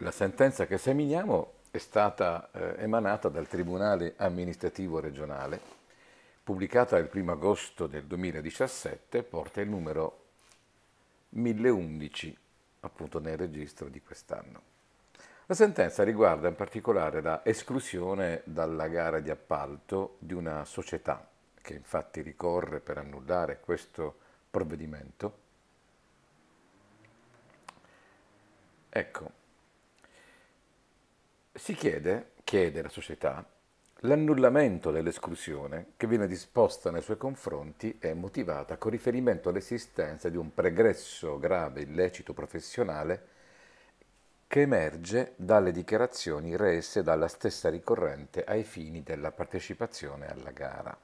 La sentenza che seminiamo è stata eh, emanata dal Tribunale amministrativo regionale, pubblicata il 1 agosto del 2017, porta il numero 1011 appunto nel registro di quest'anno. La sentenza riguarda in particolare la esclusione dalla gara di appalto di una società che infatti ricorre per annullare questo provvedimento. Ecco, si chiede, chiede la società, l'annullamento dell'esclusione che viene disposta nei suoi confronti e motivata con riferimento all'esistenza di un pregresso grave illecito professionale che emerge dalle dichiarazioni rese dalla stessa ricorrente ai fini della partecipazione alla gara.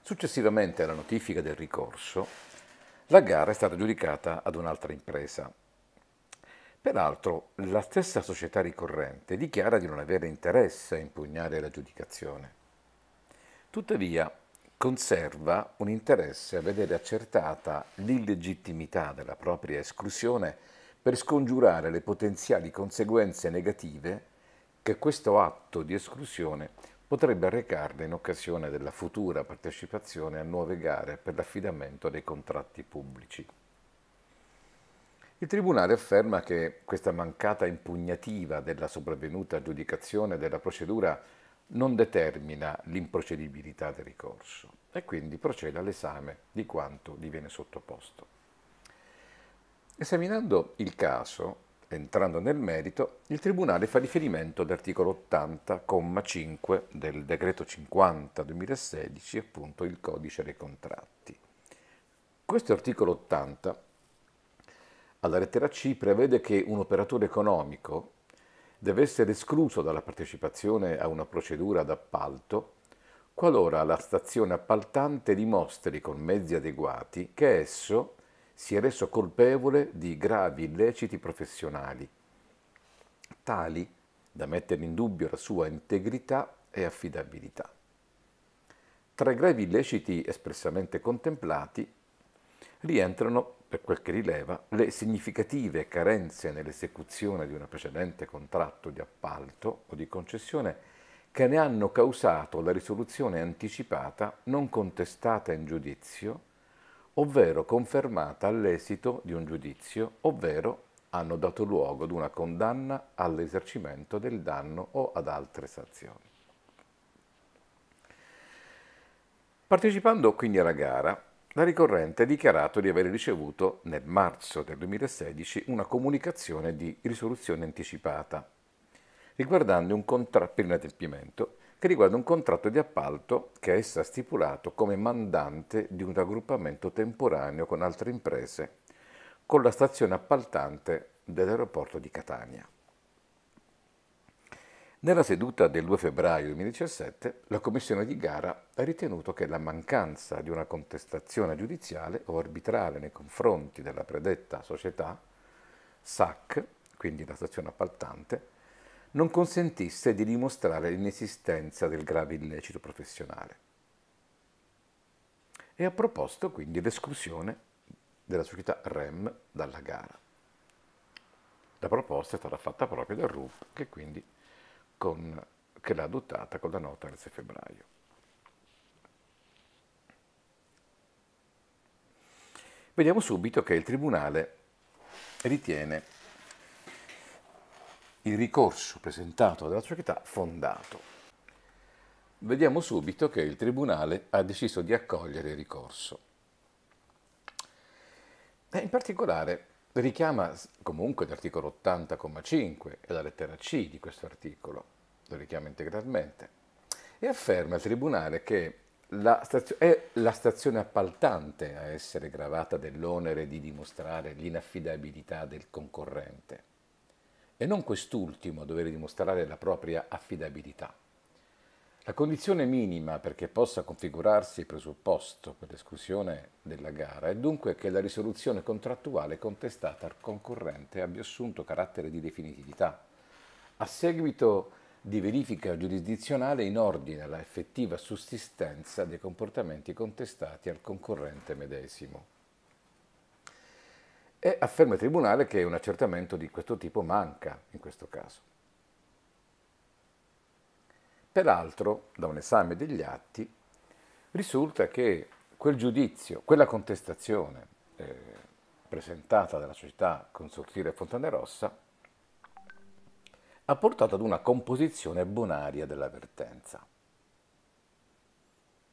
Successivamente alla notifica del ricorso, la gara è stata giudicata ad un'altra impresa, Peraltro, la stessa società ricorrente dichiara di non avere interesse a impugnare la giudicazione. Tuttavia, conserva un interesse a vedere accertata l'illegittimità della propria esclusione per scongiurare le potenziali conseguenze negative che questo atto di esclusione potrebbe arrecarle in occasione della futura partecipazione a nuove gare per l'affidamento dei contratti pubblici. Il Tribunale afferma che questa mancata impugnativa della sopravvenuta giudicazione della procedura non determina l'improcedibilità del ricorso e quindi procede all'esame di quanto gli viene sottoposto. Esaminando il caso, entrando nel merito, il Tribunale fa riferimento all'articolo 80,5 del decreto 50 2016, appunto il codice dei contratti. Questo articolo 80 alla lettera C prevede che un operatore economico deve essere escluso dalla partecipazione a una procedura d'appalto qualora la stazione appaltante dimostri con mezzi adeguati che esso si è reso colpevole di gravi illeciti professionali, tali da mettere in dubbio la sua integrità e affidabilità. Tra i gravi illeciti espressamente contemplati rientrano per quel che rileva, le significative carenze nell'esecuzione di un precedente contratto di appalto o di concessione che ne hanno causato la risoluzione anticipata non contestata in giudizio, ovvero confermata all'esito di un giudizio, ovvero hanno dato luogo ad una condanna all'esercimento del danno o ad altre sanzioni. Partecipando quindi alla gara, la ricorrente ha dichiarato di aver ricevuto nel marzo del 2016 una comunicazione di risoluzione anticipata riguardante un contratto per inadempimento che riguarda un contratto di appalto che essa ha stipulato come mandante di un raggruppamento temporaneo con altre imprese con la stazione appaltante dell'aeroporto di Catania. Nella seduta del 2 febbraio 2017 la Commissione di gara ha ritenuto che la mancanza di una contestazione giudiziale o arbitrale nei confronti della predetta società, SAC, quindi la stazione appaltante, non consentisse di dimostrare l'inesistenza del grave illecito professionale e ha proposto quindi l'esclusione della società REM dalla gara. La proposta è stata fatta proprio dal RUP che quindi con, che l'ha adottata con la nota del 6 febbraio. Vediamo subito che il Tribunale ritiene il ricorso presentato dalla società fondato. Vediamo subito che il Tribunale ha deciso di accogliere il ricorso. E in particolare richiama comunque l'articolo 80,5 e la lettera C di questo articolo, lo richiama integralmente, e afferma il Tribunale che la stazio- è la stazione appaltante a essere gravata dell'onere di dimostrare l'inaffidabilità del concorrente e non quest'ultimo a dover dimostrare la propria affidabilità. La condizione minima perché possa configurarsi il presupposto per l'esclusione della gara è dunque che la risoluzione contrattuale contestata al concorrente abbia assunto carattere di definitività. A seguito di verifica giurisdizionale in ordine alla effettiva sussistenza dei comportamenti contestati al concorrente medesimo. E afferma il Tribunale che un accertamento di questo tipo manca in questo caso. Peraltro, da un esame degli atti, risulta che quel giudizio, quella contestazione eh, presentata dalla società consortile Fontane Rossa ha portato ad una composizione bonaria dell'avvertenza.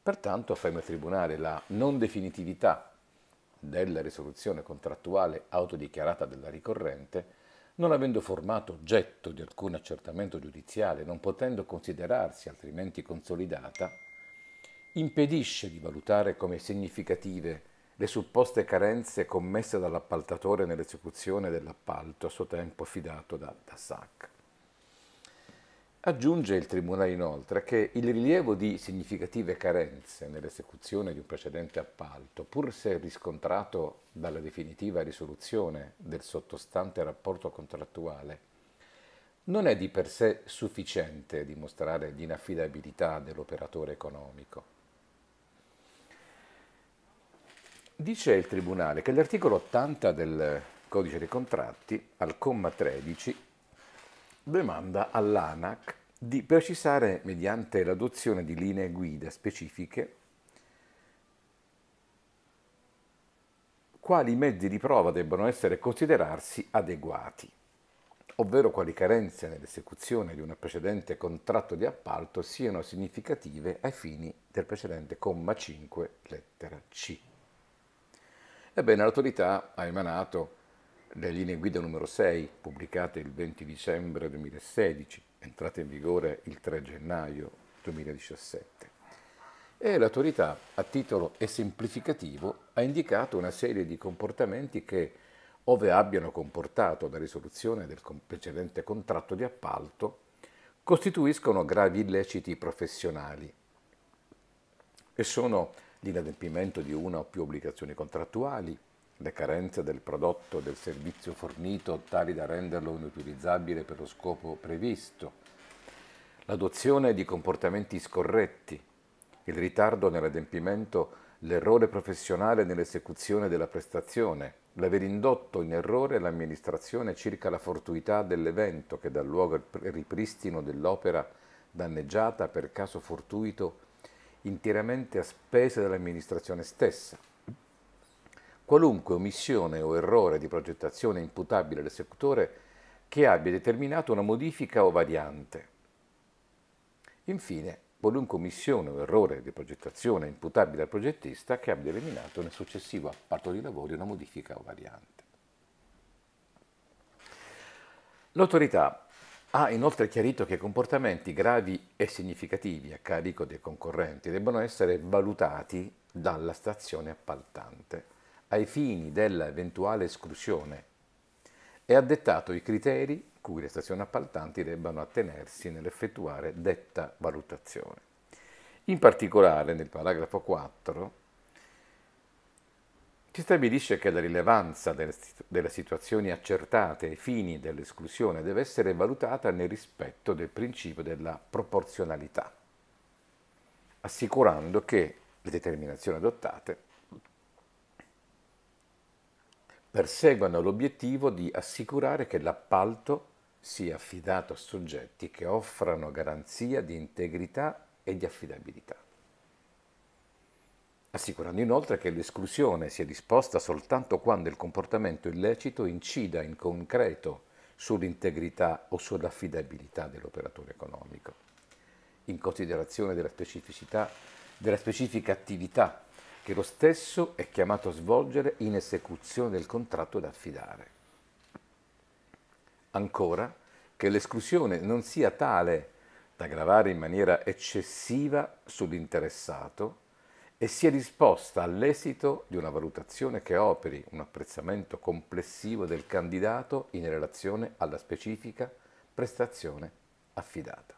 Pertanto afferma il Tribunale la non definitività della risoluzione contrattuale autodichiarata della ricorrente non avendo formato oggetto di alcun accertamento giudiziale, non potendo considerarsi altrimenti consolidata, impedisce di valutare come significative le supposte carenze commesse dall'appaltatore nell'esecuzione dell'appalto a suo tempo affidato da, da SAC. Aggiunge il Tribunale inoltre che il rilievo di significative carenze nell'esecuzione di un precedente appalto, pur se riscontrato dalla definitiva risoluzione del sottostante rapporto contrattuale, non è di per sé sufficiente a dimostrare l'inaffidabilità dell'operatore economico. Dice il Tribunale che l'articolo 80 del Codice dei contratti, al comma 13, demanda all'ANAC di precisare mediante l'adozione di linee guida specifiche quali mezzi di prova debbano essere considerarsi adeguati, ovvero quali carenze nell'esecuzione di un precedente contratto di appalto siano significative ai fini del precedente comma 5 lettera C. Ebbene, l'autorità ha emanato le linee guida numero 6, pubblicate il 20 dicembre 2016, entrate in vigore il 3 gennaio 2017. E l'autorità, a titolo esemplificativo, ha indicato una serie di comportamenti che, ove abbiano comportato la risoluzione del precedente contratto di appalto, costituiscono gravi illeciti professionali e sono l'inadempimento di una o più obbligazioni contrattuali, le carenze del prodotto o del servizio fornito tali da renderlo inutilizzabile per lo scopo previsto, l'adozione di comportamenti scorretti, il ritardo nell'adempimento, l'errore professionale nell'esecuzione della prestazione, l'aver indotto in errore l'amministrazione circa la fortuità dell'evento che dà luogo al ripristino dell'opera danneggiata per caso fortuito interamente a spese dell'amministrazione stessa qualunque omissione o errore di progettazione imputabile all'esecutore che abbia determinato una modifica o variante. Infine, qualunque omissione o errore di progettazione imputabile al progettista che abbia eliminato nel successivo appalto di lavori una modifica o variante. L'autorità ha inoltre chiarito che comportamenti gravi e significativi a carico dei concorrenti debbano essere valutati dalla stazione appaltante ai fini dell'eventuale esclusione e ha dettato i criteri cui le stazioni appaltanti debbano attenersi nell'effettuare detta valutazione. In particolare, nel paragrafo 4, si stabilisce che la rilevanza delle situazioni accertate ai fini dell'esclusione deve essere valutata nel rispetto del principio della proporzionalità, assicurando che le determinazioni adottate perseguono l'obiettivo di assicurare che l'appalto sia affidato a soggetti che offrano garanzia di integrità e di affidabilità. Assicurando inoltre che l'esclusione sia disposta soltanto quando il comportamento illecito incida in concreto sull'integrità o sull'affidabilità dell'operatore economico, in considerazione della, della specifica attività che lo stesso è chiamato a svolgere in esecuzione del contratto da affidare. Ancora, che l'esclusione non sia tale da gravare in maniera eccessiva sull'interessato e sia disposta all'esito di una valutazione che operi un apprezzamento complessivo del candidato in relazione alla specifica prestazione affidata.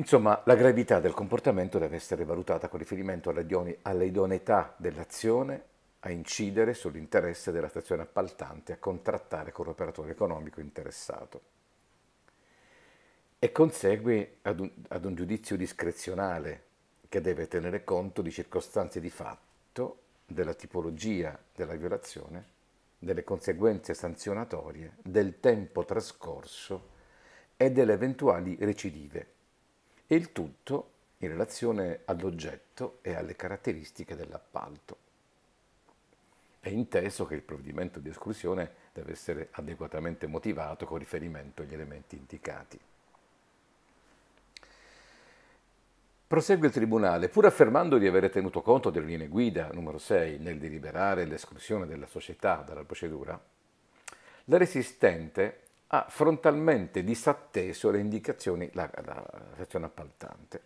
Insomma, la gravità del comportamento deve essere valutata con riferimento all'idoneità dell'azione a incidere sull'interesse della stazione appaltante a contrattare con l'operatore economico interessato e consegue ad un, ad un, giudizio discrezionale che deve tenere conto di circostanze di fatto, della tipologia della violazione, delle conseguenze sanzionatorie, del tempo trascorso e delle eventuali recidive e il tutto in relazione all'oggetto e alle caratteristiche dell'appalto. È inteso che il provvedimento di esclusione deve essere adeguatamente motivato con riferimento agli elementi indicati. Prosegue il Tribunale, pur affermando di avere tenuto conto delle linee guida numero 6 nel deliberare l'esclusione della società dalla procedura, la resistente ha frontalmente disatteso le indicazioni, la, la sezione appaltante,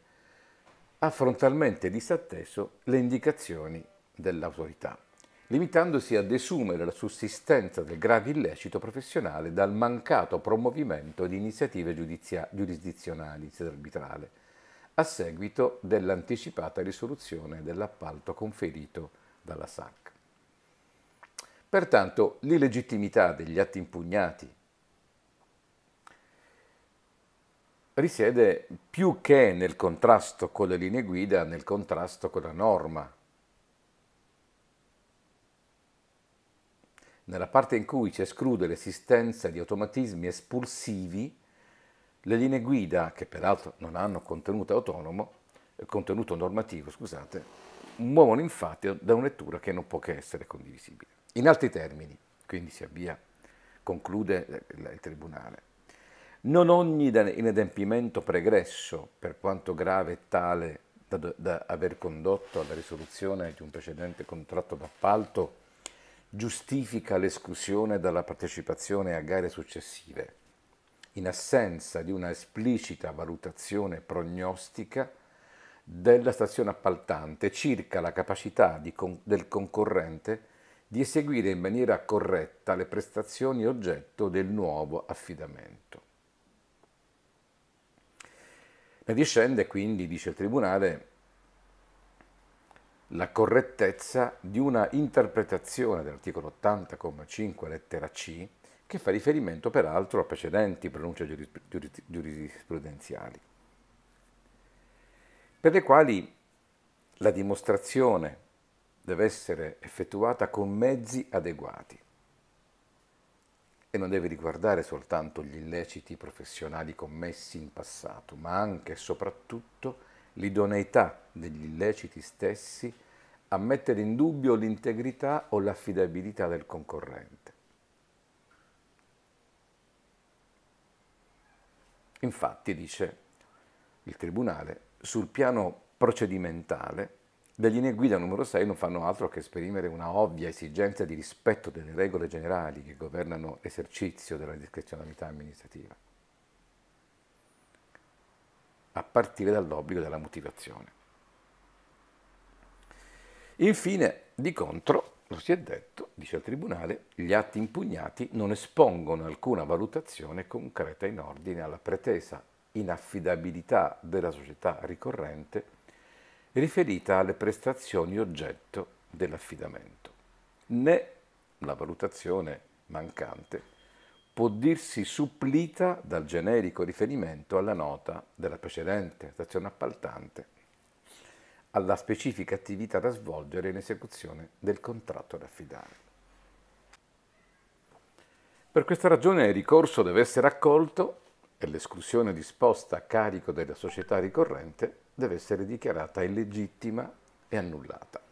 ha frontalmente disatteso le indicazioni dell'autorità, limitandosi a desumere la sussistenza del grave illecito professionale dal mancato promovimento di iniziative giurisdizionali in sede arbitrale, a seguito dell'anticipata risoluzione dell'appalto conferito dalla SAC. Pertanto l'illegittimità degli atti impugnati risiede più che nel contrasto con le linee guida, nel contrasto con la norma. Nella parte in cui ci esclude l'esistenza di automatismi espulsivi, le linee guida, che peraltro non hanno contenuto, autonomo, eh, contenuto normativo, scusate, muovono infatti da una lettura che non può che essere condivisibile. In altri termini, quindi si avvia, conclude eh, il Tribunale, non ogni inadempimento pregresso, per quanto grave e tale da, da aver condotto alla risoluzione di un precedente contratto d'appalto, giustifica l'esclusione dalla partecipazione a gare successive, in assenza di una esplicita valutazione prognostica della stazione appaltante circa la capacità di, del concorrente di eseguire in maniera corretta le prestazioni oggetto del nuovo affidamento. Ne discende quindi, dice il Tribunale, la correttezza di una interpretazione dell'articolo 80,5 lettera C che fa riferimento peraltro a precedenti pronunce giurisprudenziali, per le quali la dimostrazione deve essere effettuata con mezzi adeguati e non deve riguardare soltanto gli illeciti professionali commessi in passato, ma anche e soprattutto l'idoneità degli illeciti stessi a mettere in dubbio l'integrità o l'affidabilità del concorrente. Infatti, dice il Tribunale, sul piano procedimentale le linee guida numero 6 non fanno altro che esprimere una ovvia esigenza di rispetto delle regole generali che governano l'esercizio della discrezionalità amministrativa, a partire dall'obbligo della motivazione. Infine, di contro, lo si è detto, dice il Tribunale, gli atti impugnati non espongono alcuna valutazione concreta in ordine alla pretesa inaffidabilità della società ricorrente riferita alle prestazioni oggetto dell'affidamento. Né la valutazione mancante può dirsi supplita dal generico riferimento alla nota della precedente stazione appaltante, alla specifica attività da svolgere in esecuzione del contratto da affidare. Per questa ragione il ricorso deve essere accolto e l'esclusione disposta a carico della società ricorrente deve essere dichiarata illegittima e annullata.